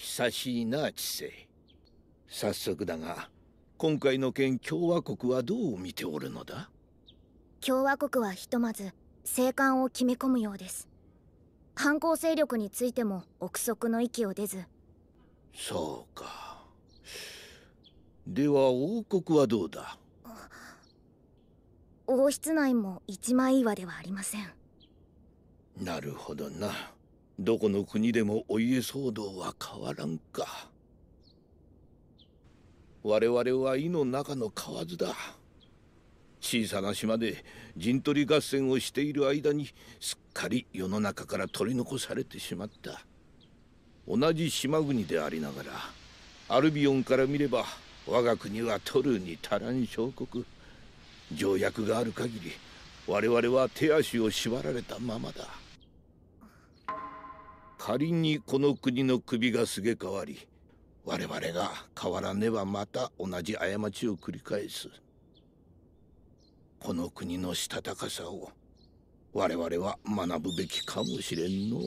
久しいな知性早速だが今回の件共和国はどう見ておるのだ共和国はひとまず生還を決め込むようです反抗勢力についても憶測の域を出ずそうかでは王国はどうだ王室内も一枚岩ではありませんなるほどなどこの国でもお家騒動は変わらんか我々は井の中の蛙だ小さな島で陣取り合戦をしている間にすっかり世の中から取り残されてしまった同じ島国でありながらアルビオンから見れば我が国は取るに足らん小国条約がある限り我々は手足を縛られたままだ仮にこの国の首がすげ替わり我々が変わらねばまた同じ過ちを繰り返すこの国のしたたかさを我々は学ぶべきかもしれんのう。